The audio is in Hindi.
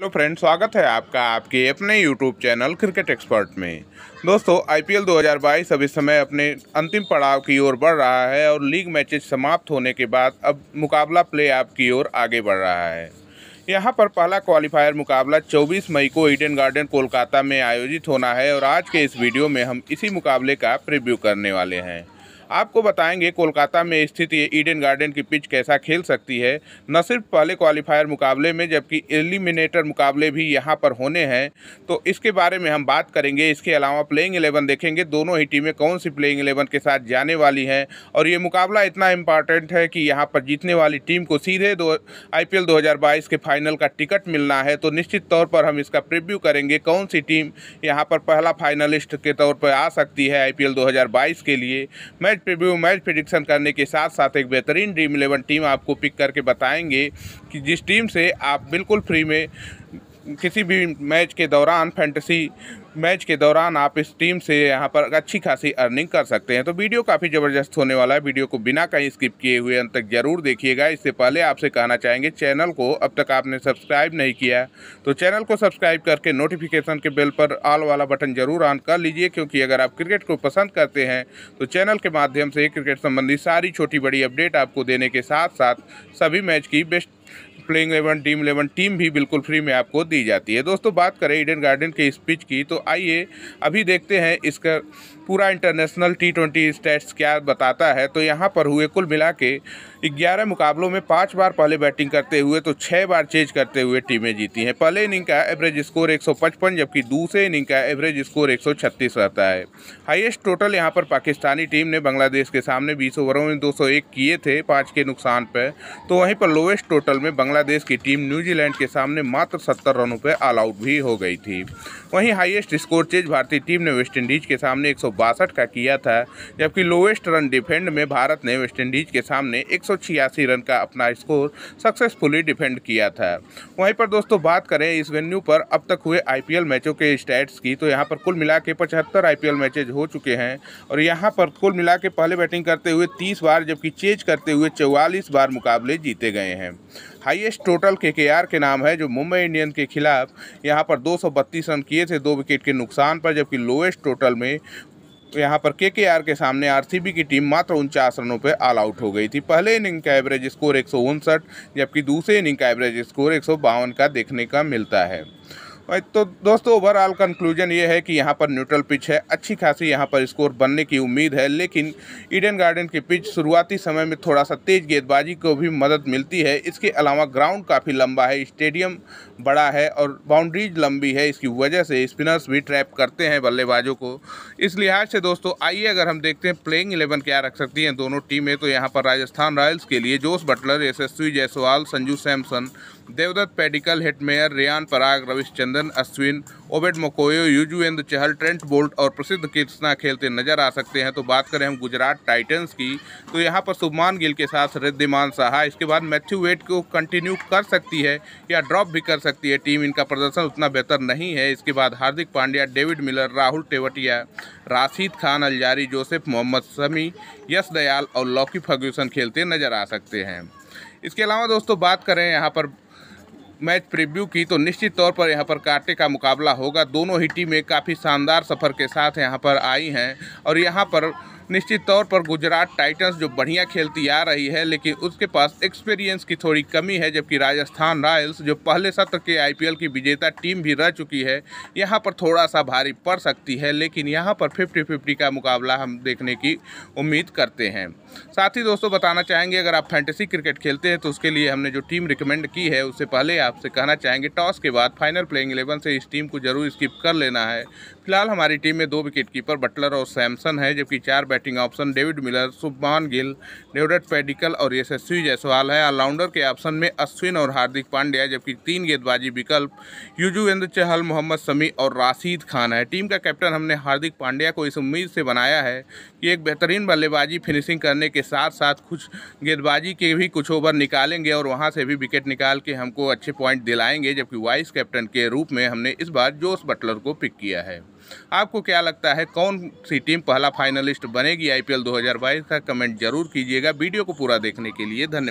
हेलो फ्रेंड स्वागत है आपका आपके अपने यूट्यूब चैनल क्रिकेट एक्सपर्ट में दोस्तों आईपीएल 2022 अब इस समय अपने अंतिम पड़ाव की ओर बढ़ रहा है और लीग मैचेस समाप्त होने के बाद अब मुकाबला प्ले ऑफ की ओर आगे बढ़ रहा है यहां पर पहला क्वालिफायर मुकाबला 24 मई को ईडन गार्डन कोलकाता में आयोजित होना है और आज के इस वीडियो में हम इसी मुकाबले का प्रिव्यू करने वाले हैं आपको बताएंगे कोलकाता में स्थित ये ईडन गार्डन की पिच कैसा खेल सकती है न सिर्फ पहले क्वालिफायर मुकाबले में जबकि एलिमिनेटर मुकाबले भी यहाँ पर होने हैं तो इसके बारे में हम बात करेंगे इसके अलावा प्लेइंग एलेवन देखेंगे दोनों ही टीमें कौन सी प्लेइंग एलेवन के साथ जाने वाली हैं और ये मुकाबला इतना इम्पॉर्टेंट है कि यहाँ पर जीतने वाली टीम को सीधे दो आई पी के फाइनल का टिकट मिलना है तो निश्चित तौर पर हम इसका प्रिव्यू करेंगे कौन सी टीम यहाँ पर पहला फाइनलिस्ट के तौर पर आ सकती है आई पी के लिए match match preview match prediction करने के साथ साथ एक बेहतरीन ड्रीम इलेवन टीम आपको पिक करके बताएंगे कि जिस टीम से आप बिल्कुल फ्री में किसी भी मैच के दौरान फैंटेसी मैच के दौरान आप इस टीम से यहाँ पर अच्छी खासी अर्निंग कर सकते हैं तो वीडियो काफ़ी ज़बरदस्त होने वाला है वीडियो को बिना कहीं स्किप किए हुए अंत तक जरूर देखिएगा इससे पहले आपसे कहना चाहेंगे चैनल को अब तक आपने सब्सक्राइब नहीं किया तो चैनल को सब्सक्राइब करके नोटिफिकेशन के बेल पर ऑल वाला बटन जरूर ऑन कर लीजिए क्योंकि अगर आप क्रिकेट को पसंद करते हैं तो चैनल के माध्यम से क्रिकेट संबंधी सारी छोटी बड़ी अपडेट आपको देने के साथ साथ सभी मैच की best playing eleven team eleven team भी बिल्कुल फ्री में आपको दी जाती है दोस्तों बात करें ईडन गार्डन के इस पिच की तो आइए अभी देखते हैं इसका पूरा इंटरनेशनल टी ट्वेंटी स्टेट्स क्या बताता है तो यहाँ पर हुए कुल मिला के ग्यारह मुकाबलों में पाँच बार पहले बैटिंग करते हुए तो छः बार चेज करते हुए टीमें जीती हैं पहले इनिंग का एवरेज स्कोर एक जबकि दूसरे इनिंग का एवरेज स्कोर एक रहता है हाइस्ट टोटल यहाँ पर पाकिस्तानी टीम ने बांग्लादेश के सामने बीस ओवरों में दो किए थे पाँच के नुकसान पर तो वहीं पर लोएस्ट टोटल में बांग्ला बांग्लादेश की टीम न्यूजीलैंड के सामने मात्र सत्तर रनों पर ऑल आउट भी हो गई थी वहीं हाईएस्ट स्कोर चेज भारतीय टीम ने वेस्टइंडीज के सामने एक का किया था जबकि लोएस्ट रन डिफेंड में भारत ने वेस्टइंडीज के सामने एक रन का अपना स्कोर सक्सेसफुली डिफेंड किया था वहीं पर दोस्तों बात करें इस वेन्यू पर अब तक हुए आई मैचों के स्टैट्स की तो यहाँ पर कुल मिला के पचहत्तर आई मैचेज हो चुके हैं और यहाँ पर कुल मिला के पहले बैटिंग करते हुए तीस बार जबकि चेज करते हुए चौवालीस बार मुकाबले जीते गए हैं हाईएस्ट टोटल के के आर के नाम है जो मुंबई इंडियन के खिलाफ यहाँ पर दो रन किए थे दो विकेट के नुकसान पर जबकि लोएस्ट टोटल में यहाँ पर के के आर के सामने आरसीबी की टीम मात्र उनचास रनों पर ऑल आउट हो गई थी पहले इनिंग का एवरेज स्कोर एक जबकि दूसरे इनिंग का एवरेज स्कोर एक का देखने का मिलता है तो दोस्तों ओवरऑल कंक्लूजन ये है कि यहाँ पर न्यूट्रल पिच है अच्छी खासी यहाँ पर स्कोर बनने की उम्मीद है लेकिन ईडन गार्डन की पिच शुरुआती समय में थोड़ा सा तेज़ गेंदबाजी को भी मदद मिलती है इसके अलावा ग्राउंड काफ़ी लंबा है स्टेडियम बड़ा है और बाउंड्रीज लंबी है इसकी वजह से स्पिनर्स भी ट्रैप करते हैं बल्लेबाजों को इस लिहाज से दोस्तों आइए अगर हम देखते हैं प्लेइंग इलेवन क्या रख सकती हैं दोनों टीमें तो यहाँ पर राजस्थान रॉयल्स के लिए Josh Buttler Yashasvi Jaiswal Sanju Samson Devdutt Padikkal Hetmyer Riyan Parag Ravichandran Ashwin Obed McCoy Yuzvendra Chahal Trent Boult और प्रसिद्ध कृष्णा खेलते नजर आ सकते हैं तो बात करें हम गुजरात टाइटंस की तो यहाँ पर सुभमान गिल के साथ रिद्धिमान साहा इसके बाद मैथ्यू वेट को कंटिन्यू कर सकती है या ड्रॉप भी कर सकती है टीम इनका प्रदर्शन उतना बेहतर नहीं है इसके बाद Hardik Pandya David Miller Rahul Tewatia Rashid Khan Alzarri Joseph Mohammed Shami Yash Dayal और लौकी फर्ग्यूसन खेलते नजर आ सकते हैं इसके अलावा दोस्तों बात करें यहाँ पर मैच प्रीव्यू की तो निश्चित तौर पर यहाँ पर कांटे का मुकाबला होगा दोनों ही टीमें काफ़ी शानदार सफ़र के साथ यहाँ पर आई हैं और यहाँ पर निश्चित तौर पर गुजरात टाइटंस जो बढ़िया खेलती आ रही है लेकिन उसके पास एक्सपीरियंस की थोड़ी कमी है जबकि राजस्थान रॉयल्स जो पहले सत्र के आईपीएल की विजेता टीम भी रह चुकी है यहाँ पर थोड़ा सा भारी पड़ सकती है लेकिन यहाँ पर फिफ्टी फिफ्टी का मुकाबला हम देखने की उम्मीद करते हैं साथ ही दोस्तों बताना चाहेंगे अगर आप फैंटेसी क्रिकेट खेलते हैं तो उसके लिए हमने जो टीम रिकमेंड की है उससे पहले आपसे कहना चाहेंगे टॉस के बाद फाइनल प्लेइंग एलेवन से इस टीम को जरूर स्किप कर लेना है फिलहाल हमारी टीम में दो विकेट कीपर बटलर और सैमसन है जबकि चार bat batting option David Miller Shubman Gill Devdutt Padikkal और यशस्वी जायसवाल है ऑलराउंडर के ऑप्शन में अश्विन और हार्दिक पांड्या जबकि तीन गेंदबाजी विकल्प युजुवेंद्र चहल मोहम्मद समी और राशिद खान है टीम का कैप्टन हमने हार्दिक पांड्या को इस उम्मीद से बनाया है कि एक बेहतरीन बल्लेबाजी फिनिशिंग करने के साथ साथ कुछ गेंदबाजी के भी कुछ ओवर निकालेंगे और वहाँ से भी विकेट निकाल के हमको अच्छे पॉइंट दिलाएंगे जबकि वाइस कैप्टन के रूप में हमने इस बार जोश बटलर को पिक किया है आपको क्या लगता है कौन सी टीम पहला फाइनलिस्ट बनेगी आईपीएल 2022 का कमेंट जरूर कीजिएगा वीडियो को पूरा देखने के लिए धन्यवाद